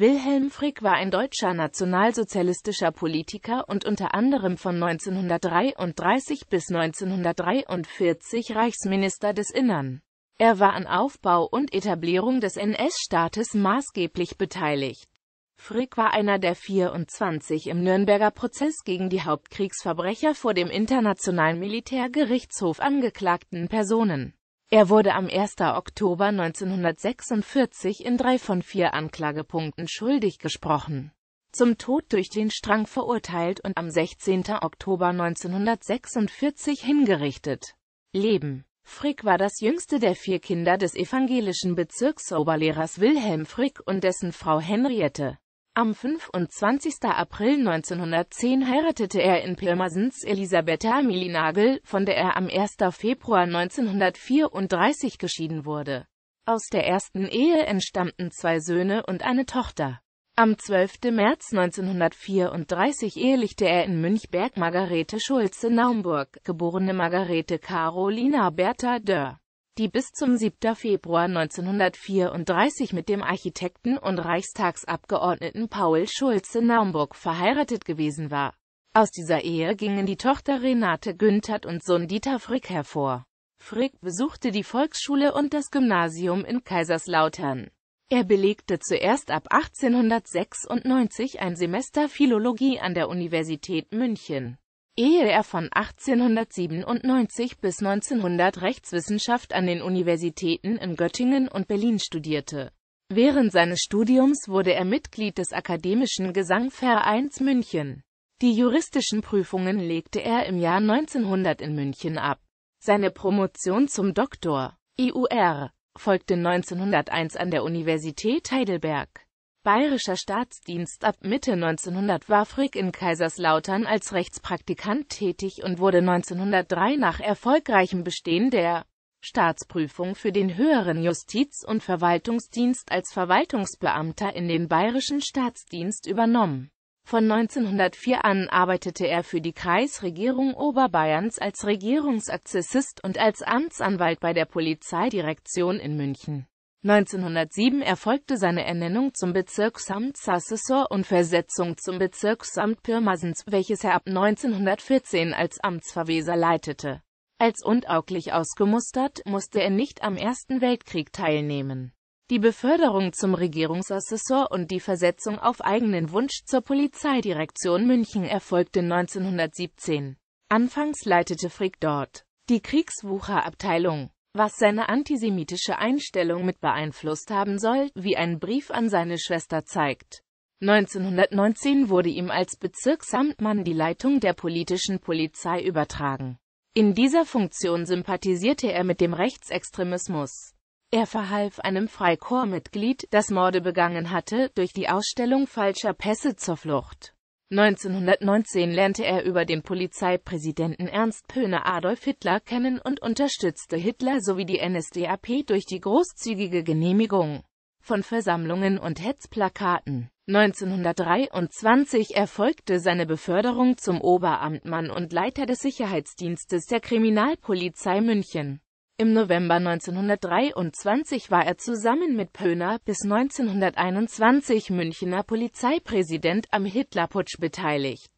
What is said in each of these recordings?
Wilhelm Frick war ein deutscher nationalsozialistischer Politiker und unter anderem von 1933 bis 1943 Reichsminister des Innern. Er war an Aufbau und Etablierung des NS-Staates maßgeblich beteiligt. Frick war einer der 24 im Nürnberger Prozess gegen die Hauptkriegsverbrecher vor dem Internationalen Militärgerichtshof angeklagten Personen er wurde am 1. Oktober 1946 in drei von vier Anklagepunkten schuldig gesprochen, zum Tod durch den Strang verurteilt und am 16. Oktober 1946 hingerichtet. Leben Frick war das jüngste der vier Kinder des evangelischen Bezirksoberlehrers Wilhelm Frick und dessen Frau Henriette. Am 25. April 1910 heiratete er in Pirmasens Elisabetta Milinagel, von der er am 1. Februar 1934 geschieden wurde. Aus der ersten Ehe entstammten zwei Söhne und eine Tochter. Am 12. März 1934 ehelichte er in Münchberg Margarete Schulze Naumburg, geborene Margarete Carolina Bertha Dörr die bis zum 7. Februar 1934 mit dem Architekten und Reichstagsabgeordneten Paul Schulze Naumburg verheiratet gewesen war. Aus dieser Ehe gingen die Tochter Renate Günthert und Sohn Dieter Frick hervor. Frick besuchte die Volksschule und das Gymnasium in Kaiserslautern. Er belegte zuerst ab 1896 ein Semester Philologie an der Universität München ehe er von 1897 bis 1900 Rechtswissenschaft an den Universitäten in Göttingen und Berlin studierte. Während seines Studiums wurde er Mitglied des Akademischen Gesangvereins München. Die juristischen Prüfungen legte er im Jahr 1900 in München ab. Seine Promotion zum Doktor (IUR) folgte 1901 an der Universität Heidelberg. Bayerischer Staatsdienst Ab Mitte 1900 war Frick in Kaiserslautern als Rechtspraktikant tätig und wurde 1903 nach erfolgreichem Bestehen der Staatsprüfung für den höheren Justiz- und Verwaltungsdienst als Verwaltungsbeamter in den Bayerischen Staatsdienst übernommen. Von 1904 an arbeitete er für die Kreisregierung Oberbayerns als Regierungsakzessist und als Amtsanwalt bei der Polizeidirektion in München 1907 erfolgte seine Ernennung zum Bezirksamtsassessor und Versetzung zum Bezirksamt Pirmasens, welches er ab 1914 als Amtsverweser leitete. Als untauglich ausgemustert, musste er nicht am Ersten Weltkrieg teilnehmen. Die Beförderung zum Regierungsassessor und die Versetzung auf eigenen Wunsch zur Polizeidirektion München erfolgte 1917. Anfangs leitete Frick dort die Kriegswucherabteilung was seine antisemitische Einstellung mit beeinflusst haben soll, wie ein Brief an seine Schwester zeigt. 1919 wurde ihm als Bezirksamtmann die Leitung der politischen Polizei übertragen. In dieser Funktion sympathisierte er mit dem Rechtsextremismus. Er verhalf einem Freikorpsmitglied, das Morde begangen hatte, durch die Ausstellung falscher Pässe zur Flucht. 1919 lernte er über den Polizeipräsidenten Ernst Pöhne Adolf Hitler kennen und unterstützte Hitler sowie die NSDAP durch die großzügige Genehmigung von Versammlungen und Hetzplakaten. 1923 erfolgte seine Beförderung zum Oberamtmann und Leiter des Sicherheitsdienstes der Kriminalpolizei München. Im November 1923 war er zusammen mit Pöhner bis 1921 Münchener Polizeipräsident am Hitlerputsch beteiligt.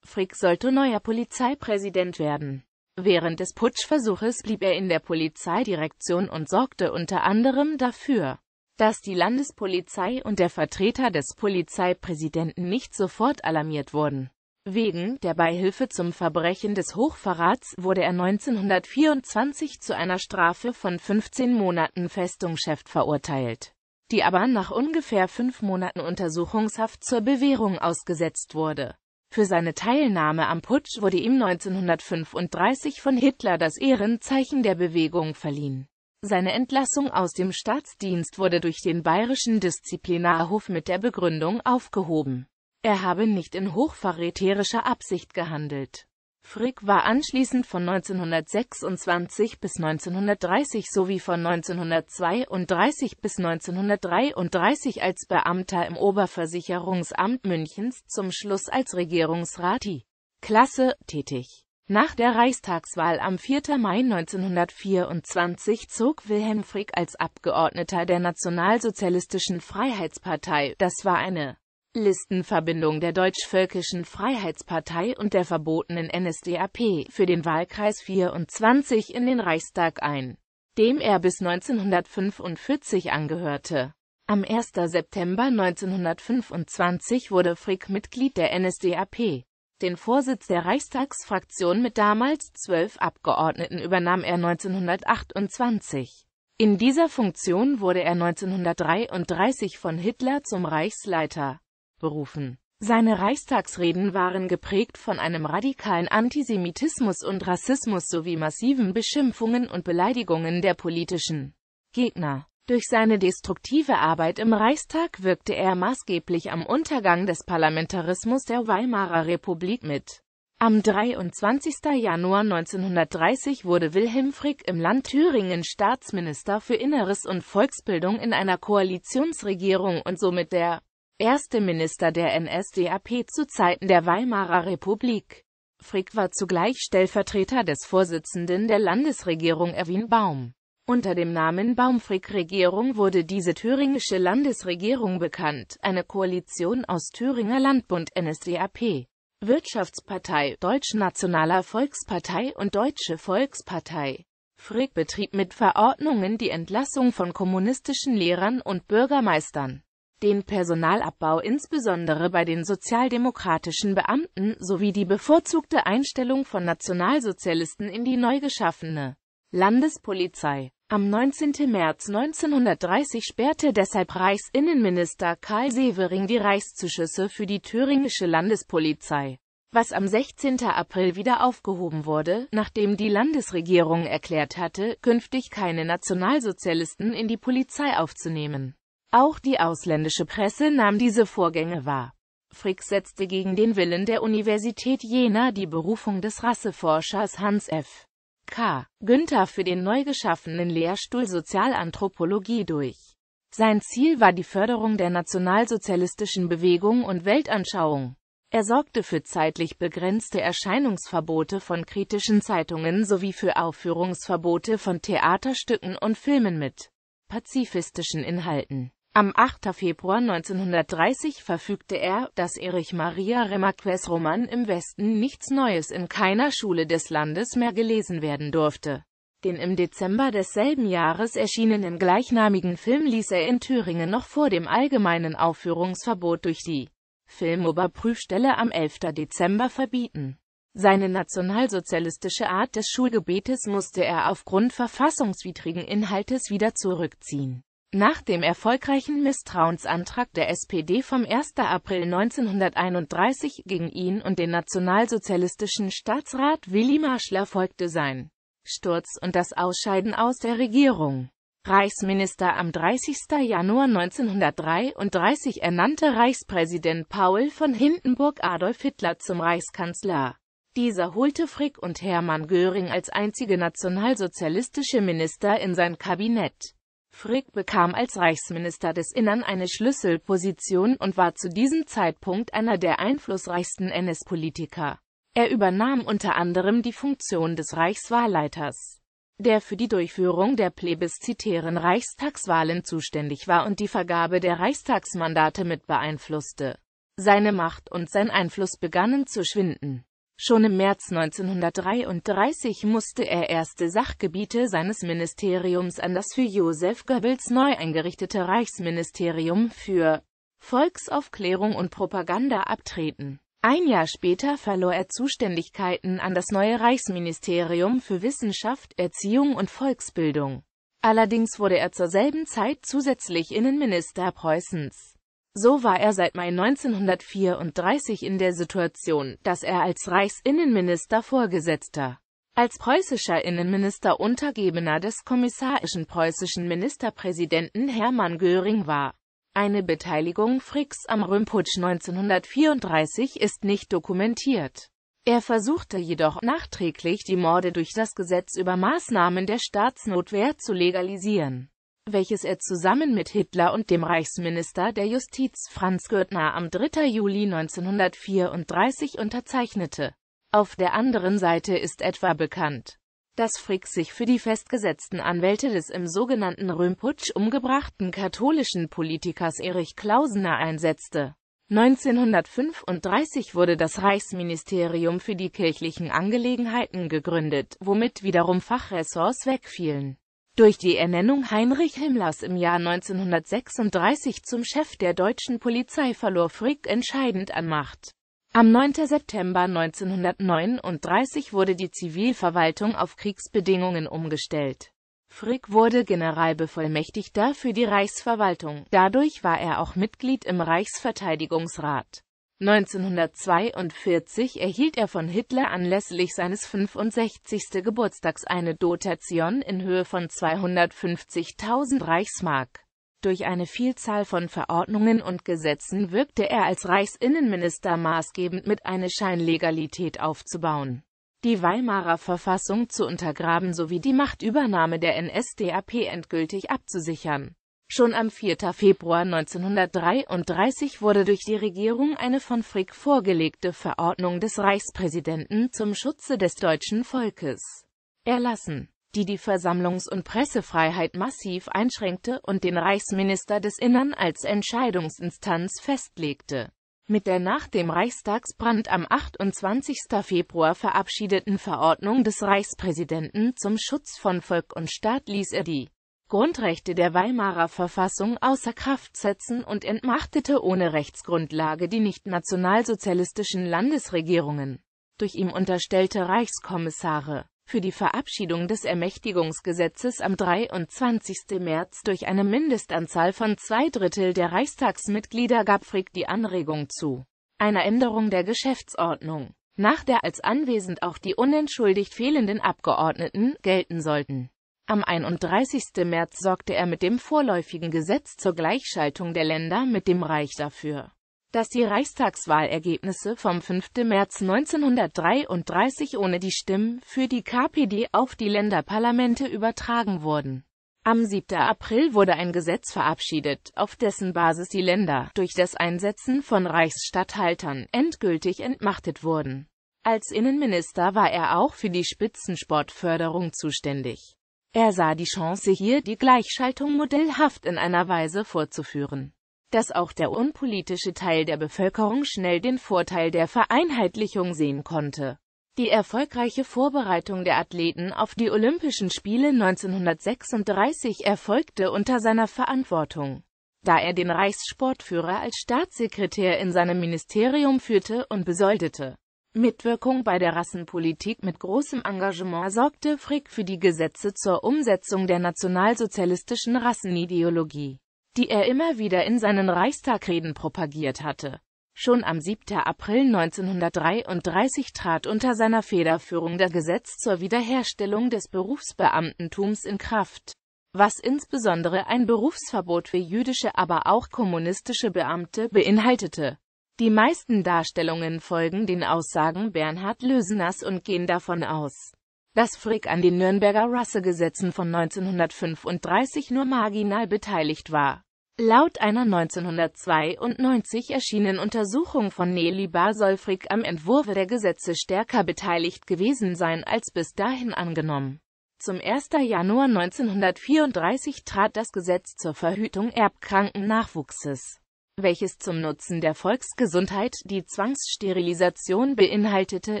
Frick sollte neuer Polizeipräsident werden. Während des Putschversuches blieb er in der Polizeidirektion und sorgte unter anderem dafür, dass die Landespolizei und der Vertreter des Polizeipräsidenten nicht sofort alarmiert wurden. Wegen der Beihilfe zum Verbrechen des Hochverrats wurde er 1924 zu einer Strafe von 15 Monaten Festungschef verurteilt, die aber nach ungefähr fünf Monaten Untersuchungshaft zur Bewährung ausgesetzt wurde. Für seine Teilnahme am Putsch wurde ihm 1935 von Hitler das Ehrenzeichen der Bewegung verliehen. Seine Entlassung aus dem Staatsdienst wurde durch den bayerischen Disziplinarhof mit der Begründung aufgehoben. Er habe nicht in hochverräterischer Absicht gehandelt. Frick war anschließend von 1926 bis 1930 sowie von 1932 bis 1933 als Beamter im Oberversicherungsamt Münchens zum Schluss als Regierungsrati. Klasse tätig. Nach der Reichstagswahl am 4. Mai 1924 zog Wilhelm Frick als Abgeordneter der Nationalsozialistischen Freiheitspartei, das war eine Listenverbindung der Deutschvölkischen Freiheitspartei und der verbotenen NSDAP für den Wahlkreis 24 in den Reichstag ein, dem er bis 1945 angehörte. Am 1. September 1925 wurde Frick Mitglied der NSDAP. Den Vorsitz der Reichstagsfraktion mit damals zwölf Abgeordneten übernahm er 1928. In dieser Funktion wurde er 1933 von Hitler zum Reichsleiter berufen. Seine Reichstagsreden waren geprägt von einem radikalen Antisemitismus und Rassismus sowie massiven Beschimpfungen und Beleidigungen der politischen Gegner. Durch seine destruktive Arbeit im Reichstag wirkte er maßgeblich am Untergang des Parlamentarismus der Weimarer Republik mit. Am 23. Januar 1930 wurde Wilhelm Frick im Land Thüringen Staatsminister für Inneres und Volksbildung in einer Koalitionsregierung und somit der erste Minister der NSDAP zu Zeiten der Weimarer Republik. Frick war zugleich Stellvertreter des Vorsitzenden der Landesregierung Erwin Baum. Unter dem Namen baumfrick regierung wurde diese thüringische Landesregierung bekannt, eine Koalition aus Thüringer Landbund NSDAP, Wirtschaftspartei, Deutschnationaler Volkspartei und Deutsche Volkspartei. Frick betrieb mit Verordnungen die Entlassung von kommunistischen Lehrern und Bürgermeistern den Personalabbau insbesondere bei den sozialdemokratischen Beamten sowie die bevorzugte Einstellung von Nationalsozialisten in die neu geschaffene Landespolizei. Am 19. März 1930 sperrte deshalb Reichsinnenminister Karl Severing die Reichszuschüsse für die thüringische Landespolizei, was am 16. April wieder aufgehoben wurde, nachdem die Landesregierung erklärt hatte, künftig keine Nationalsozialisten in die Polizei aufzunehmen. Auch die ausländische Presse nahm diese Vorgänge wahr. Frick setzte gegen den Willen der Universität Jena die Berufung des Rasseforschers Hans F. K. Günther für den neu geschaffenen Lehrstuhl Sozialanthropologie durch. Sein Ziel war die Förderung der nationalsozialistischen Bewegung und Weltanschauung. Er sorgte für zeitlich begrenzte Erscheinungsverbote von kritischen Zeitungen sowie für Aufführungsverbote von Theaterstücken und Filmen mit pazifistischen Inhalten. Am 8. Februar 1930 verfügte er, dass Erich Maria Remarques Roman im Westen nichts Neues in keiner Schule des Landes mehr gelesen werden durfte. Den im Dezember desselben Jahres erschienenen gleichnamigen Film ließ er in Thüringen noch vor dem allgemeinen Aufführungsverbot durch die Filmoberprüfstelle am 11. Dezember verbieten. Seine nationalsozialistische Art des Schulgebetes musste er aufgrund verfassungswidrigen Inhaltes wieder zurückziehen. Nach dem erfolgreichen Misstrauensantrag der SPD vom 1. April 1931 gegen ihn und den nationalsozialistischen Staatsrat Willi Marschler folgte sein Sturz und das Ausscheiden aus der Regierung. Reichsminister am 30. Januar 1933 ernannte Reichspräsident Paul von Hindenburg Adolf Hitler zum Reichskanzler. Dieser holte Frick und Hermann Göring als einzige nationalsozialistische Minister in sein Kabinett. Frick bekam als Reichsminister des Innern eine Schlüsselposition und war zu diesem Zeitpunkt einer der einflussreichsten NS-Politiker. Er übernahm unter anderem die Funktion des Reichswahlleiters, der für die Durchführung der plebiszitären Reichstagswahlen zuständig war und die Vergabe der Reichstagsmandate mit beeinflusste. Seine Macht und sein Einfluss begannen zu schwinden. Schon im März 1933 musste er erste Sachgebiete seines Ministeriums an das für Josef Goebbels neu eingerichtete Reichsministerium für Volksaufklärung und Propaganda abtreten. Ein Jahr später verlor er Zuständigkeiten an das neue Reichsministerium für Wissenschaft, Erziehung und Volksbildung. Allerdings wurde er zur selben Zeit zusätzlich Innenminister Preußens. So war er seit Mai 1934 in der Situation, dass er als Reichsinnenminister Vorgesetzter, als preußischer Innenminister Untergebener des kommissarischen preußischen Ministerpräsidenten Hermann Göring war. Eine Beteiligung Fricks am Römputsch 1934 ist nicht dokumentiert. Er versuchte jedoch nachträglich die Morde durch das Gesetz über Maßnahmen der Staatsnotwehr zu legalisieren welches er zusammen mit Hitler und dem Reichsminister der Justiz Franz Gürtner am 3. Juli 1934 unterzeichnete. Auf der anderen Seite ist etwa bekannt, dass Frick sich für die festgesetzten Anwälte des im sogenannten Röhmputsch umgebrachten katholischen Politikers Erich Klausener einsetzte. 1935 wurde das Reichsministerium für die kirchlichen Angelegenheiten gegründet, womit wiederum Fachressorts wegfielen. Durch die Ernennung Heinrich Himmlers im Jahr 1936 zum Chef der deutschen Polizei verlor Frick entscheidend an Macht. Am 9. September 1939 wurde die Zivilverwaltung auf Kriegsbedingungen umgestellt. Frick wurde Generalbevollmächtigter für die Reichsverwaltung. Dadurch war er auch Mitglied im Reichsverteidigungsrat. 1942 erhielt er von Hitler anlässlich seines 65. Geburtstags eine Dotation in Höhe von 250.000 Reichsmark. Durch eine Vielzahl von Verordnungen und Gesetzen wirkte er als Reichsinnenminister maßgebend mit, einer Scheinlegalität aufzubauen, die Weimarer Verfassung zu untergraben sowie die Machtübernahme der NSDAP endgültig abzusichern Schon am 4. Februar 1933 wurde durch die Regierung eine von Frick vorgelegte Verordnung des Reichspräsidenten zum Schutze des deutschen Volkes erlassen, die die Versammlungs- und Pressefreiheit massiv einschränkte und den Reichsminister des Innern als Entscheidungsinstanz festlegte. Mit der nach dem Reichstagsbrand am 28. Februar verabschiedeten Verordnung des Reichspräsidenten zum Schutz von Volk und Staat ließ er die Grundrechte der Weimarer Verfassung außer Kraft setzen und entmachtete ohne Rechtsgrundlage die nicht-nationalsozialistischen Landesregierungen, durch ihm unterstellte Reichskommissare, für die Verabschiedung des Ermächtigungsgesetzes am 23. März durch eine Mindestanzahl von zwei Drittel der Reichstagsmitglieder gab Frick die Anregung zu einer Änderung der Geschäftsordnung, nach der als anwesend auch die unentschuldigt fehlenden Abgeordneten gelten sollten am 31. März sorgte er mit dem vorläufigen Gesetz zur Gleichschaltung der Länder mit dem Reich dafür, dass die Reichstagswahlergebnisse vom 5. März 1933 ohne die Stimmen für die KPD auf die Länderparlamente übertragen wurden. Am 7. April wurde ein Gesetz verabschiedet, auf dessen Basis die Länder durch das Einsetzen von Reichsstatthaltern endgültig entmachtet wurden. Als Innenminister war er auch für die Spitzensportförderung zuständig. Er sah die Chance hier, die Gleichschaltung modellhaft in einer Weise vorzuführen, dass auch der unpolitische Teil der Bevölkerung schnell den Vorteil der Vereinheitlichung sehen konnte. Die erfolgreiche Vorbereitung der Athleten auf die Olympischen Spiele 1936 erfolgte unter seiner Verantwortung, da er den Reichssportführer als Staatssekretär in seinem Ministerium führte und besoldete. Mitwirkung bei der Rassenpolitik mit großem Engagement sorgte Frick für die Gesetze zur Umsetzung der nationalsozialistischen Rassenideologie, die er immer wieder in seinen Reichstagreden propagiert hatte. Schon am 7. April 1933 trat unter seiner Federführung der Gesetz zur Wiederherstellung des Berufsbeamtentums in Kraft, was insbesondere ein Berufsverbot für jüdische, aber auch kommunistische Beamte beinhaltete die meisten Darstellungen folgen den Aussagen Bernhard Löseners und gehen davon aus, dass Frick an den Nürnberger Rassegesetzen von 1935 nur marginal beteiligt war. Laut einer 1992 erschienenen Untersuchung von Nelly Bar soll Frick am Entwurf der Gesetze stärker beteiligt gewesen sein als bis dahin angenommen. Zum 1. Januar 1934 trat das Gesetz zur Verhütung erbkranken Nachwuchses welches zum Nutzen der Volksgesundheit die Zwangssterilisation beinhaltete,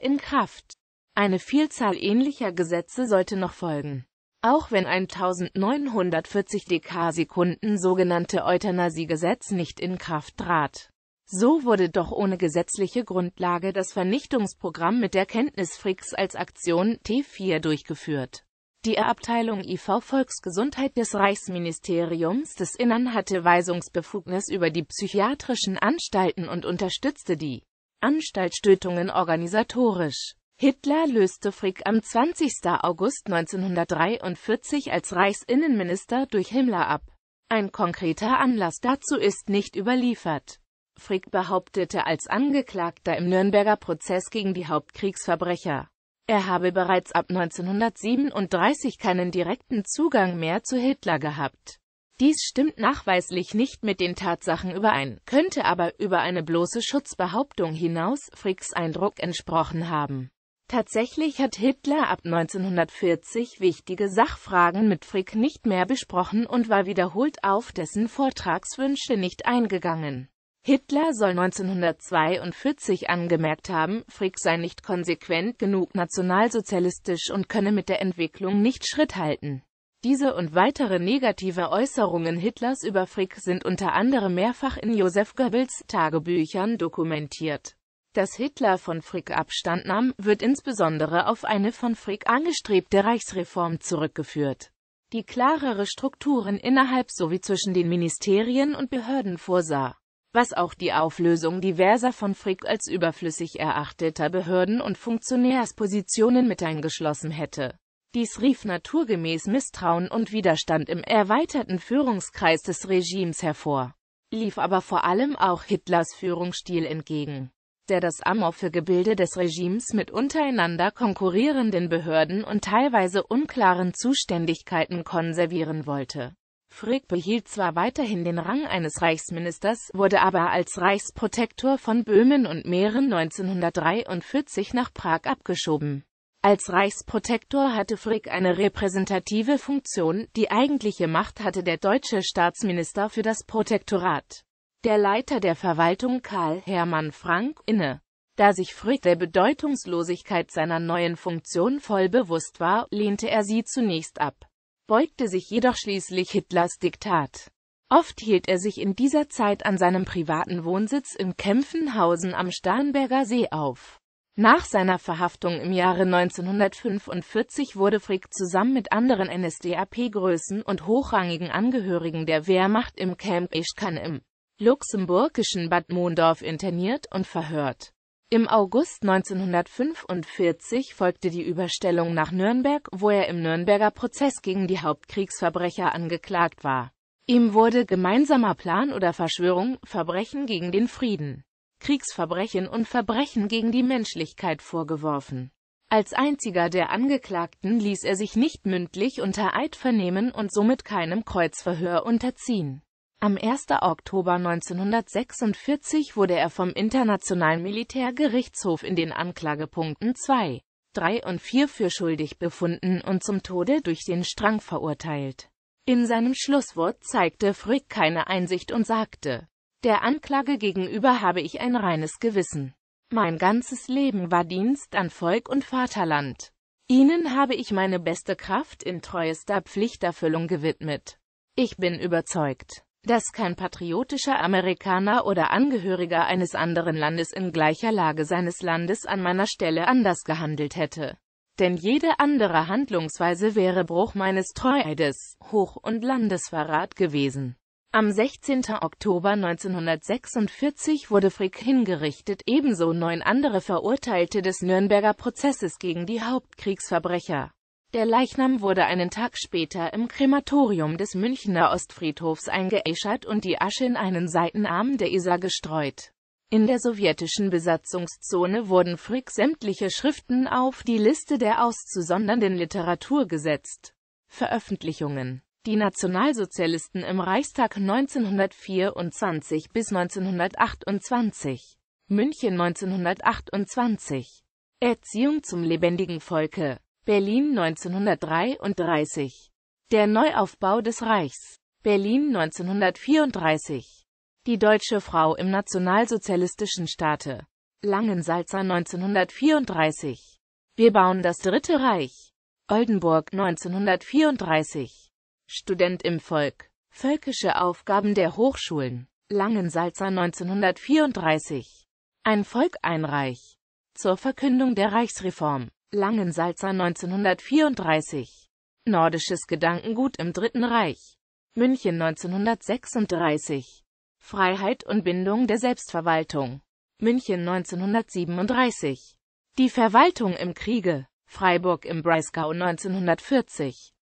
in Kraft. Eine Vielzahl ähnlicher Gesetze sollte noch folgen. Auch wenn 1940 Dekasekunden sogenannte Euthanasiegesetz nicht in Kraft trat. So wurde doch ohne gesetzliche Grundlage das Vernichtungsprogramm mit der Kenntnis Fricks als Aktion T4 durchgeführt. Die Abteilung IV Volksgesundheit des Reichsministeriums des Innern hatte Weisungsbefugnis über die psychiatrischen Anstalten und unterstützte die Anstaltstötungen organisatorisch. Hitler löste Frick am 20. August 1943 als Reichsinnenminister durch Himmler ab. Ein konkreter Anlass dazu ist nicht überliefert. Frick behauptete als Angeklagter im Nürnberger Prozess gegen die Hauptkriegsverbrecher er habe bereits ab 1937 keinen direkten Zugang mehr zu Hitler gehabt. Dies stimmt nachweislich nicht mit den Tatsachen überein, könnte aber über eine bloße Schutzbehauptung hinaus Fricks Eindruck entsprochen haben. Tatsächlich hat Hitler ab 1940 wichtige Sachfragen mit Frick nicht mehr besprochen und war wiederholt auf dessen Vortragswünsche nicht eingegangen. Hitler soll 1942 angemerkt haben, Frick sei nicht konsequent genug nationalsozialistisch und könne mit der Entwicklung nicht Schritt halten. Diese und weitere negative Äußerungen Hitlers über Frick sind unter anderem mehrfach in Josef Goebbels Tagebüchern dokumentiert. Dass Hitler von Frick Abstand nahm, wird insbesondere auf eine von Frick angestrebte Reichsreform zurückgeführt die klarere Strukturen innerhalb sowie zwischen den Ministerien und Behörden vorsah was auch die Auflösung diverser von Frick als überflüssig erachteter Behörden- und Funktionärspositionen mit eingeschlossen hätte. Dies rief naturgemäß Misstrauen und Widerstand im erweiterten Führungskreis des Regimes hervor, lief aber vor allem auch Hitlers Führungsstil entgegen, der das amorphe Gebilde des Regimes mit untereinander konkurrierenden Behörden und teilweise unklaren Zuständigkeiten konservieren wollte. Frick behielt zwar weiterhin den Rang eines Reichsministers, wurde aber als Reichsprotektor von Böhmen und Mähren 1943 nach Prag abgeschoben. Als Reichsprotektor hatte Frick eine repräsentative Funktion, die eigentliche Macht hatte der deutsche Staatsminister für das Protektorat, der Leiter der Verwaltung Karl Hermann Frank, inne. Da sich Frick der Bedeutungslosigkeit seiner neuen Funktion voll bewusst war, lehnte er sie zunächst ab beugte sich jedoch schließlich Hitlers Diktat. Oft hielt er sich in dieser Zeit an seinem privaten Wohnsitz in Kempfenhausen am Starnberger See auf. Nach seiner Verhaftung im Jahre 1945 wurde Frick zusammen mit anderen NSDAP-Größen und hochrangigen Angehörigen der Wehrmacht im Camp Ischkan im luxemburgischen Bad Mondorf interniert und verhört. Im August 1945 folgte die Überstellung nach Nürnberg, wo er im Nürnberger Prozess gegen die Hauptkriegsverbrecher angeklagt war. Ihm wurde gemeinsamer Plan oder Verschwörung, Verbrechen gegen den Frieden, Kriegsverbrechen und Verbrechen gegen die Menschlichkeit vorgeworfen. Als einziger der Angeklagten ließ er sich nicht mündlich unter Eid vernehmen und somit keinem Kreuzverhör unterziehen. Am 1. Oktober 1946 wurde er vom Internationalen Militärgerichtshof in den Anklagepunkten 2, 3 und 4 für schuldig befunden und zum Tode durch den Strang verurteilt. In seinem Schlusswort zeigte Frick keine Einsicht und sagte, der Anklage gegenüber habe ich ein reines Gewissen. Mein ganzes Leben war Dienst an Volk und Vaterland. Ihnen habe ich meine beste Kraft in treuester Pflichterfüllung gewidmet. Ich bin überzeugt, dass kein patriotischer Amerikaner oder Angehöriger eines anderen Landes in gleicher Lage seines Landes an meiner Stelle anders gehandelt hätte. Denn jede andere Handlungsweise wäre Bruch meines Treueides, Hoch- und Landesverrat gewesen. Am 16. Oktober 1946 wurde Frick hingerichtet, ebenso neun andere Verurteilte des Nürnberger Prozesses gegen die Hauptkriegsverbrecher. Der Leichnam wurde einen Tag später im Krematorium des Münchner Ostfriedhofs eingeäschert und die Asche in einen Seitenarm der Isar gestreut. In der sowjetischen Besatzungszone wurden Frick sämtliche Schriften auf die Liste der auszusondernden Literatur gesetzt. Veröffentlichungen Die Nationalsozialisten im Reichstag 1924 bis 1928 München 1928 Erziehung zum lebendigen Volke Berlin 1933. Der Neuaufbau des Reichs. Berlin 1934. Die deutsche Frau im nationalsozialistischen Staate. Langensalza 1934. Wir bauen das Dritte Reich. Oldenburg 1934. Student im Volk. Völkische Aufgaben der Hochschulen. Langensalza 1934. Ein Volk ein Reich. Zur Verkündung der Reichsreform. Langensalzer 1934. Nordisches Gedankengut im Dritten Reich. München 1936. Freiheit und Bindung der Selbstverwaltung. München 1937. Die Verwaltung im Kriege. Freiburg im Breisgau 1940.